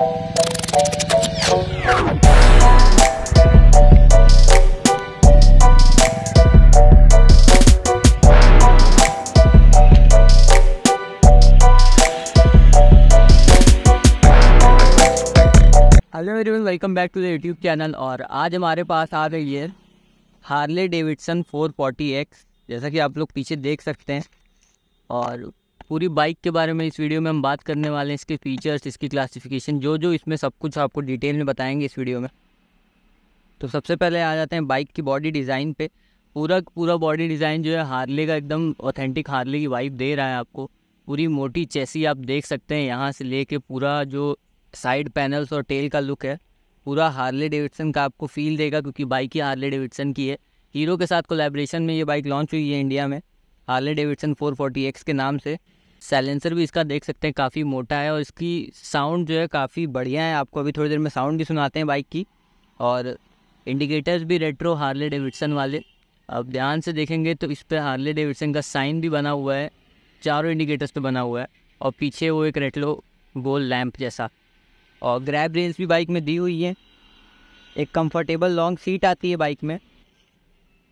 hello everyone welcome back to the YouTube channel और आज हमारे पास आ गई है हार्ले डेविडसन 440X जैसा कि आप लोग पीछे देख सकते हैं और पूरी बाइक के बारे में इस वीडियो में हम बात करने वाले हैं इसके फीचर्स इसकी क्लासिफिकेशन जो जो इसमें सब कुछ आपको डिटेल में बताएंगे इस वीडियो में तो सबसे पहले आ जाते हैं बाइक की बॉडी डिज़ाइन पे पूरा पूरा बॉडी डिज़ाइन जो है हार्ले का एकदम ऑथेंटिक हार्ले की वाइब दे रहा है आपको पूरी मोटी चेसी आप देख सकते हैं यहाँ से लेके पूरा जो साइड पैनल्स और टेल का लुक है पूरा हार्ले डेविडसन का आपको फील देगा क्योंकि बाइक ही हार्ले डेविडसन की है हीरो के साथ कोलेब्रेशन में ये बाइक लॉन्च हुई है इंडिया में हार्ले डेविडसन 440x के नाम से सैलेंसर भी इसका देख सकते हैं काफ़ी मोटा है और इसकी साउंड जो है काफ़ी बढ़िया है आपको अभी थोड़ी देर में साउंड भी सुनाते हैं बाइक की और इंडिकेटर्स भी रेट्रो हार्ले डेविडसन वाले अब ध्यान से देखेंगे तो इस पर हार्ले डेविडसन का साइन भी बना हुआ है चारों इंडिकेटर्स पर बना हुआ है और पीछे वो एक रेटलो गोल लैम्प जैसा और ग्रैब रेंज भी बाइक में दी हुई है एक कंफर्टेबल लॉन्ग सीट आती है बाइक में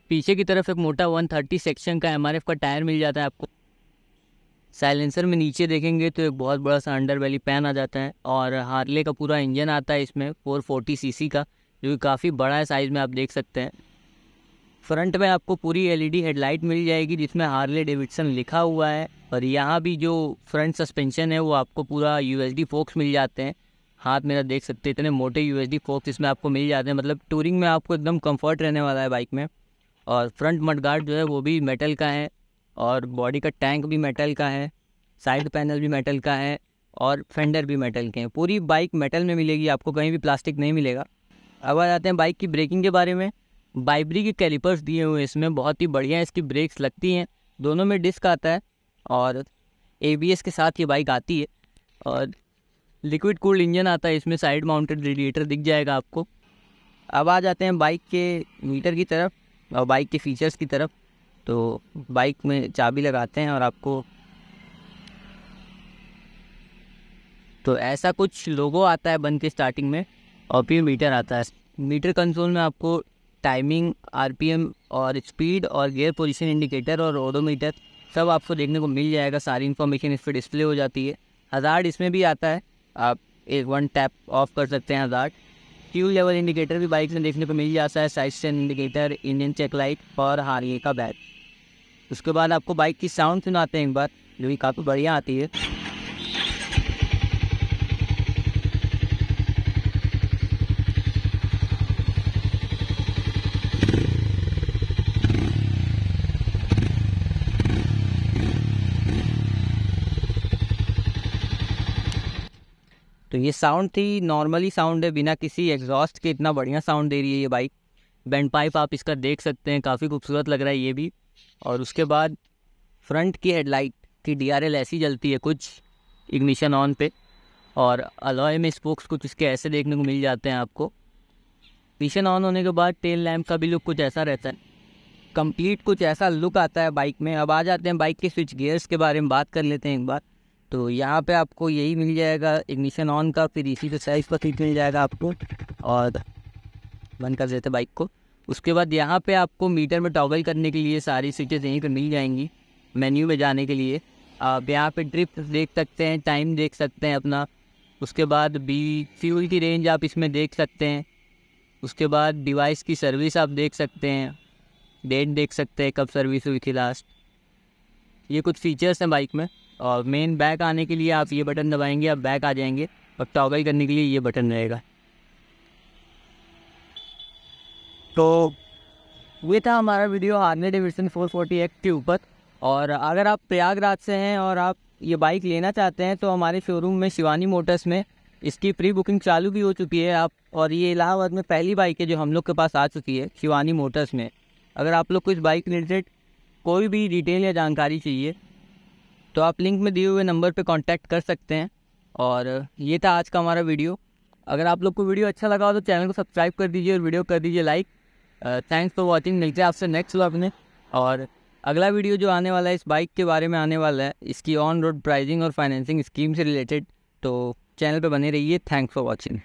पीछे की तरफ एक मोटा 130 सेक्शन का एम का टायर मिल जाता है आपको साइलेंसर में नीचे देखेंगे तो एक बहुत बड़ा सा अंडर वैली पैन आ जाता है और हार्ले का पूरा इंजन आता है इसमें 440 सीसी का जो कि काफ़ी बड़ा है साइज़ में आप देख सकते हैं फ्रंट में आपको पूरी एलईडी हेडलाइट मिल जाएगी जिसमें हार्ले डेविडसन लिखा हुआ है और यहाँ भी जो फ्रंट सस्पेंशन है वो आपको पूरा यू एस फोक्स मिल जाते हैं हाथ मेरा देख सकते हैं इतने मोटे यू एस फोक्स इसमें आपको मिल जाते हैं मतलब टूरिंग में आपको एकदम कम्फर्ट रहने वाला है बाइक में और फ्रंट गार्ड जो है वो भी मेटल का है और बॉडी का टैंक भी मेटल का है साइड पैनल भी मेटल का है और फेंडर भी मेटल के हैं पूरी बाइक मेटल में मिलेगी आपको कहीं भी प्लास्टिक नहीं मिलेगा अब आ जाते हैं बाइक की ब्रेकिंग के बारे में बाइबरी के कैलिपर्स दिए हुए इसमें बहुत ही बढ़िया इसकी ब्रेक्स लगती हैं दोनों में डिस्क आता है और ए के साथ ये बाइक आती है और लिक्विड कूल्ड इंजन आता है इसमें साइड माउंटेड रेडिएटर दिख जाएगा आपको अब आ जाते हैं बाइक के मीटर की तरफ और बाइक के फीचर्स की तरफ तो बाइक में चाबी लगाते हैं और आपको तो ऐसा कुछ लोगो आता है बन के स्टार्टिंग में और फिर मीटर आता है मीटर कंसोल में आपको टाइमिंग आरपीएम और स्पीड और गियर पोजीशन इंडिकेटर और ओडोमीटर सब आपको देखने को मिल जाएगा सारी इन्फॉर्मेशन इस पर डिस्प्ले हो जाती है हज़ार्ड इसमें भी आता है आप एक वन टैप ऑफ कर सकते हैं हज़ार्ड फ्यूल लेवल इंडिकेटर भी बाइक में देखने को मिल जाता है side stand indicator engine check light और हारिए का बैग उसके बाद आपको बाइक की साउंड सुनाते हैं एक बार जो कि काफ़ी बढ़िया आती है तो ये साउंड थी नॉर्मली साउंड है बिना किसी एग्जॉस्ट के इतना बढ़िया साउंड दे रही है ये बाइक बैंड पाइप आप इसका देख सकते हैं काफ़ी खूबसूरत लग रहा है ये भी और उसके बाद फ्रंट की हेडलाइट की डीआरएल ऐसी जलती है कुछ इग्निशन ऑन पे और अलॉय में स्पोक्स कुछ इसके ऐसे देखने को मिल जाते हैं आपको इग्निशन ऑन होने के बाद टेल लैम्प का भी लुक कुछ ऐसा रहता है कंप्लीट कुछ ऐसा लुक आता है बाइक में अब आ जाते हैं बाइक के स्विच गियर्स के बारे में बात कर लेते हैं एक बार तो यहाँ पे आपको यही मिल जाएगा इग्निशन ऑन का फिर इसी के साइज पर स्विच मिल जाएगा आपको और बंद कर देते बाइक को उसके बाद यहाँ पे आपको मीटर में टॉगल करने के लिए सारी स्विचेज़ यहीं पर मिल जाएंगी मेन्यू में जाने के लिए आप यहाँ पे ड्रिप देख सकते हैं टाइम देख सकते हैं अपना उसके बाद बी फ्यूल की रेंज आप इसमें देख सकते हैं उसके बाद डिवाइस की सर्विस आप देख सकते हैं डेट देख सकते हैं कब सर्विस हुई थी लास्ट ये कुछ फीचर्स हैं बाइक में और मेन बैक आने के लिए आप ये बटन दबाएंगे आप बैक आ जाएंगे और टॉगल करने के लिए ये बटन रहेगा तो ये था हमारा वीडियो आर्मी डिविजन एक्ट के ऊपर और अगर आप प्रयागराज से हैं और आप ये बाइक लेना चाहते हैं तो हमारे शोरूम में शिवानी मोटर्स में इसकी प्री बुकिंग चालू भी हो चुकी है आप और ये इलाहाबाद में पहली बाइक है जो हम लोग के पास आ चुकी है शिवानी मोटर्स में अगर आप लोग को इस बाइक रिलेटेड कोई भी डिटेल या जानकारी चाहिए तो आप लिंक में दिए हुए नंबर पर कॉन्टैक्ट कर सकते हैं और ये था आज का हमारा वीडियो अगर आप लोग को वीडियो अच्छा लगा हो तो चैनल को सब्सक्राइब कर दीजिए और वीडियो कर दीजिए लाइक थैंक्स फॉर वॉचिंग मिलते हैं आपसे नेक्स्ट व्लॉग में और अगला वीडियो जो आने वाला है इस बाइक के बारे में आने वाला है इसकी ऑन रोड प्राइजिंग और फाइनेंसिंग स्कीम से रिलेटेड तो चैनल पर बने रहिए थैंक्स फॉर वॉचिंग